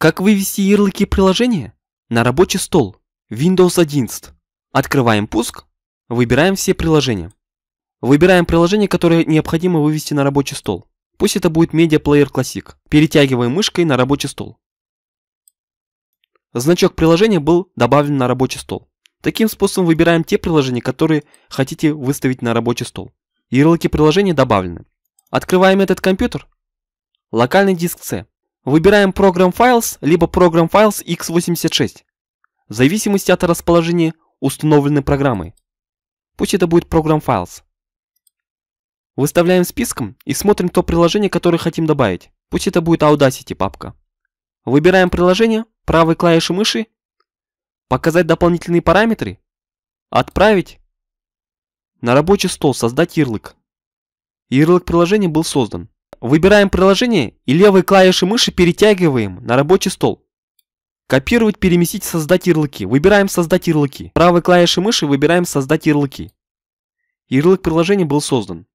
Как вывести ярлыки приложения? На рабочий стол. Windows 11. Открываем пуск. Выбираем все приложения. Выбираем приложение, которое необходимо вывести на рабочий стол. Пусть это будет Media Player Classic. Перетягиваем мышкой на рабочий стол. Значок приложения был добавлен на рабочий стол. Таким способом выбираем те приложения, которые хотите выставить на рабочий стол. Ярлыки приложения добавлены. Открываем этот компьютер. Локальный диск C. Выбираем Program Files, либо Program Files x86. В зависимости от расположения установленной программы. Пусть это будет Program Files. Выставляем списком и смотрим то приложение, которое хотим добавить. Пусть это будет Audacity папка. Выбираем приложение, правой клавишей мыши, показать дополнительные параметры, отправить, на рабочий стол создать ярлык. Ярлык приложения был создан. Выбираем приложение и левой клавишей мыши перетягиваем на рабочий стол. Копировать, переместить, создать ярлыки. Выбираем создать ярлыки. Правой клавишей мыши выбираем создать ярлыки. Ярлык приложения был создан.